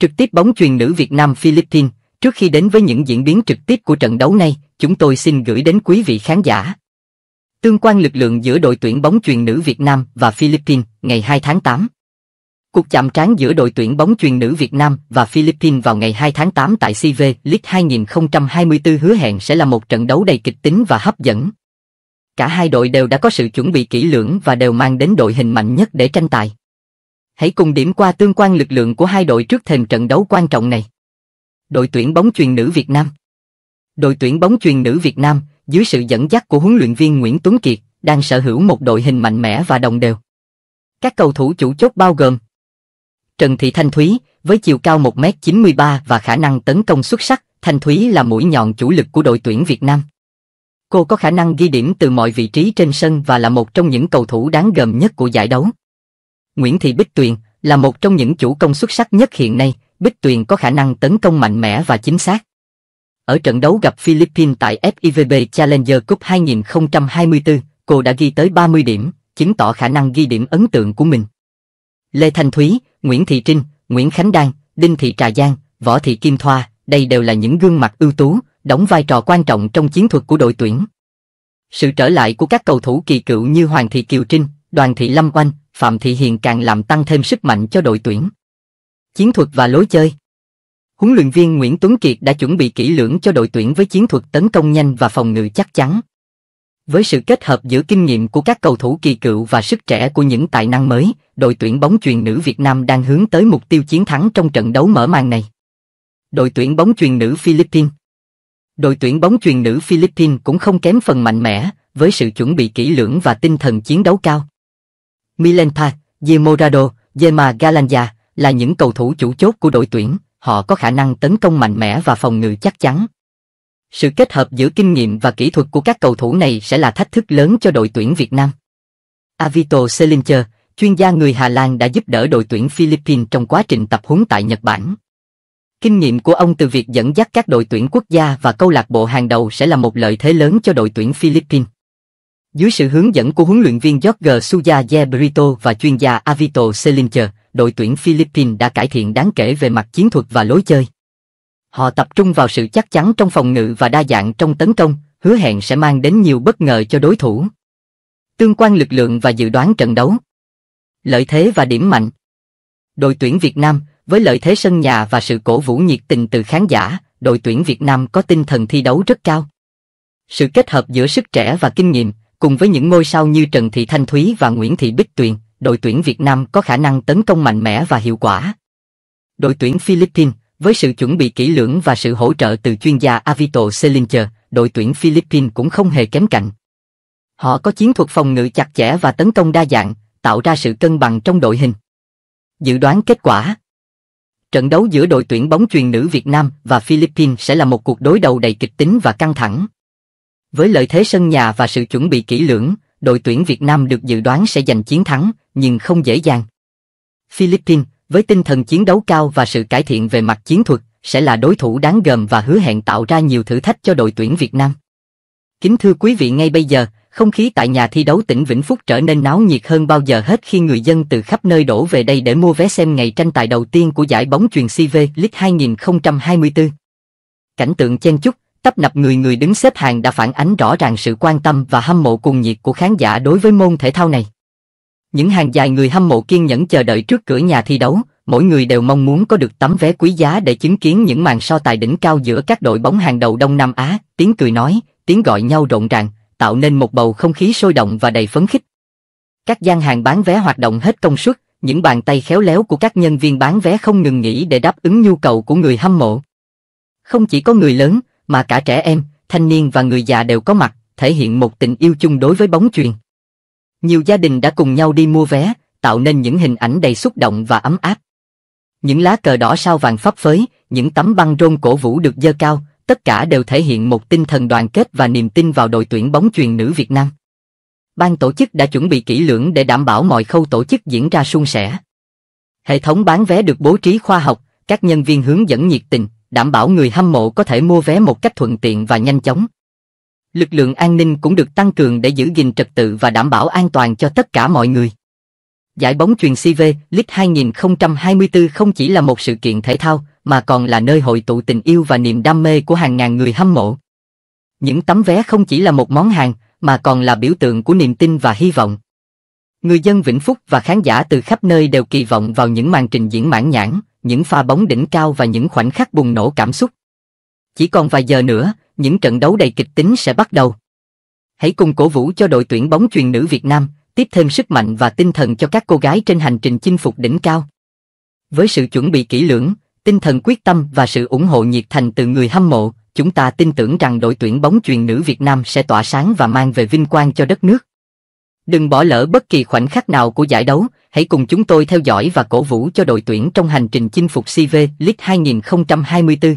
Trực tiếp bóng truyền nữ Việt Nam Philippines, trước khi đến với những diễn biến trực tiếp của trận đấu này, chúng tôi xin gửi đến quý vị khán giả. Tương quan lực lượng giữa đội tuyển bóng truyền nữ Việt Nam và Philippines ngày 2 tháng 8 Cuộc chạm trán giữa đội tuyển bóng truyền nữ Việt Nam và Philippines vào ngày 2 tháng 8 tại CV League 2024 hứa hẹn sẽ là một trận đấu đầy kịch tính và hấp dẫn. Cả hai đội đều đã có sự chuẩn bị kỹ lưỡng và đều mang đến đội hình mạnh nhất để tranh tài. Hãy cùng điểm qua tương quan lực lượng của hai đội trước thềm trận đấu quan trọng này. Đội tuyển bóng truyền nữ Việt Nam Đội tuyển bóng truyền nữ Việt Nam, dưới sự dẫn dắt của huấn luyện viên Nguyễn Tuấn Kiệt, đang sở hữu một đội hình mạnh mẽ và đồng đều. Các cầu thủ chủ chốt bao gồm Trần Thị Thanh Thúy, với chiều cao 1m93 và khả năng tấn công xuất sắc, Thanh Thúy là mũi nhọn chủ lực của đội tuyển Việt Nam. Cô có khả năng ghi điểm từ mọi vị trí trên sân và là một trong những cầu thủ đáng gờm nhất của giải đấu. Nguyễn Thị Bích Tuyền là một trong những chủ công xuất sắc nhất hiện nay, Bích Tuyền có khả năng tấn công mạnh mẽ và chính xác. Ở trận đấu gặp Philippines tại FIVB Challenger Cup 2024, cô đã ghi tới 30 điểm, chứng tỏ khả năng ghi điểm ấn tượng của mình. Lê Thanh Thúy, Nguyễn Thị Trinh, Nguyễn Khánh Đan, Đinh Thị Trà Giang, Võ Thị Kim Thoa, đây đều là những gương mặt ưu tú, đóng vai trò quan trọng trong chiến thuật của đội tuyển. Sự trở lại của các cầu thủ kỳ cựu như Hoàng Thị Kiều Trinh, Đoàn Thị Lâm Oanh, Phạm Thị Hiền càng làm tăng thêm sức mạnh cho đội tuyển. Chiến thuật và lối chơi Huấn luyện viên Nguyễn Tuấn Kiệt đã chuẩn bị kỹ lưỡng cho đội tuyển với chiến thuật tấn công nhanh và phòng ngự chắc chắn. Với sự kết hợp giữa kinh nghiệm của các cầu thủ kỳ cựu và sức trẻ của những tài năng mới, đội tuyển bóng truyền nữ Việt Nam đang hướng tới mục tiêu chiến thắng trong trận đấu mở màn này. Đội tuyển bóng truyền nữ Philippines Đội tuyển bóng truyền nữ Philippines cũng không kém phần mạnh mẽ, với sự chuẩn bị kỹ lưỡng và tinh thần chiến đấu cao. Milenta, Demorado, Gemma Galanja là những cầu thủ chủ chốt của đội tuyển, họ có khả năng tấn công mạnh mẽ và phòng ngự chắc chắn. Sự kết hợp giữa kinh nghiệm và kỹ thuật của các cầu thủ này sẽ là thách thức lớn cho đội tuyển Việt Nam. Avito Selinger, chuyên gia người Hà Lan đã giúp đỡ đội tuyển Philippines trong quá trình tập huấn tại Nhật Bản. Kinh nghiệm của ông từ việc dẫn dắt các đội tuyển quốc gia và câu lạc bộ hàng đầu sẽ là một lợi thế lớn cho đội tuyển Philippines. Dưới sự hướng dẫn của huấn luyện viên Jorge suya Brito và chuyên gia Avito Selincher, đội tuyển Philippines đã cải thiện đáng kể về mặt chiến thuật và lối chơi. Họ tập trung vào sự chắc chắn trong phòng ngự và đa dạng trong tấn công, hứa hẹn sẽ mang đến nhiều bất ngờ cho đối thủ. Tương quan lực lượng và dự đoán trận đấu. Lợi thế và điểm mạnh. Đội tuyển Việt Nam, với lợi thế sân nhà và sự cổ vũ nhiệt tình từ khán giả, đội tuyển Việt Nam có tinh thần thi đấu rất cao. Sự kết hợp giữa sức trẻ và kinh nghiệm, Cùng với những ngôi sao như Trần Thị Thanh Thúy và Nguyễn Thị Bích Tuyền, đội tuyển Việt Nam có khả năng tấn công mạnh mẽ và hiệu quả. Đội tuyển Philippines, với sự chuẩn bị kỹ lưỡng và sự hỗ trợ từ chuyên gia Avito Selincher, đội tuyển Philippines cũng không hề kém cạnh. Họ có chiến thuật phòng ngự chặt chẽ và tấn công đa dạng, tạo ra sự cân bằng trong đội hình. Dự đoán kết quả Trận đấu giữa đội tuyển bóng truyền nữ Việt Nam và Philippines sẽ là một cuộc đối đầu đầy kịch tính và căng thẳng. Với lợi thế sân nhà và sự chuẩn bị kỹ lưỡng, đội tuyển Việt Nam được dự đoán sẽ giành chiến thắng, nhưng không dễ dàng. Philippines, với tinh thần chiến đấu cao và sự cải thiện về mặt chiến thuật, sẽ là đối thủ đáng gờm và hứa hẹn tạo ra nhiều thử thách cho đội tuyển Việt Nam. Kính thưa quý vị ngay bây giờ, không khí tại nhà thi đấu tỉnh Vĩnh Phúc trở nên náo nhiệt hơn bao giờ hết khi người dân từ khắp nơi đổ về đây để mua vé xem ngày tranh tài đầu tiên của giải bóng truyền CV League 2024. Cảnh tượng chen chúc, tấp nập người người đứng xếp hàng đã phản ánh rõ ràng sự quan tâm và hâm mộ cuồng nhiệt của khán giả đối với môn thể thao này. Những hàng dài người hâm mộ kiên nhẫn chờ đợi trước cửa nhà thi đấu, mỗi người đều mong muốn có được tấm vé quý giá để chứng kiến những màn so tài đỉnh cao giữa các đội bóng hàng đầu Đông Nam Á, tiếng cười nói, tiếng gọi nhau rộn ràng, tạo nên một bầu không khí sôi động và đầy phấn khích. Các gian hàng bán vé hoạt động hết công suất, những bàn tay khéo léo của các nhân viên bán vé không ngừng nghỉ để đáp ứng nhu cầu của người hâm mộ. Không chỉ có người lớn, mà cả trẻ em, thanh niên và người già đều có mặt, thể hiện một tình yêu chung đối với bóng chuyền. Nhiều gia đình đã cùng nhau đi mua vé, tạo nên những hình ảnh đầy xúc động và ấm áp. Những lá cờ đỏ sao vàng phấp phới, những tấm băng rôn cổ vũ được dơ cao, tất cả đều thể hiện một tinh thần đoàn kết và niềm tin vào đội tuyển bóng chuyền nữ Việt Nam. Ban tổ chức đã chuẩn bị kỹ lưỡng để đảm bảo mọi khâu tổ chức diễn ra suôn sẻ. Hệ thống bán vé được bố trí khoa học, các nhân viên hướng dẫn nhiệt tình, đảm bảo người hâm mộ có thể mua vé một cách thuận tiện và nhanh chóng. Lực lượng an ninh cũng được tăng cường để giữ gìn trật tự và đảm bảo an toàn cho tất cả mọi người. Giải bóng truyền CV League 2024 không chỉ là một sự kiện thể thao, mà còn là nơi hội tụ tình yêu và niềm đam mê của hàng ngàn người hâm mộ. Những tấm vé không chỉ là một món hàng, mà còn là biểu tượng của niềm tin và hy vọng. Người dân Vĩnh Phúc và khán giả từ khắp nơi đều kỳ vọng vào những màn trình diễn mãn nhãn, những pha bóng đỉnh cao và những khoảnh khắc bùng nổ cảm xúc. Chỉ còn vài giờ nữa, những trận đấu đầy kịch tính sẽ bắt đầu. Hãy cùng cổ vũ cho đội tuyển bóng truyền nữ Việt Nam, tiếp thêm sức mạnh và tinh thần cho các cô gái trên hành trình chinh phục đỉnh cao. Với sự chuẩn bị kỹ lưỡng, tinh thần quyết tâm và sự ủng hộ nhiệt thành từ người hâm mộ, chúng ta tin tưởng rằng đội tuyển bóng truyền nữ Việt Nam sẽ tỏa sáng và mang về vinh quang cho đất nước. Đừng bỏ lỡ bất kỳ khoảnh khắc nào của giải đấu, hãy cùng chúng tôi theo dõi và cổ vũ cho đội tuyển trong hành trình chinh phục CV League 2024.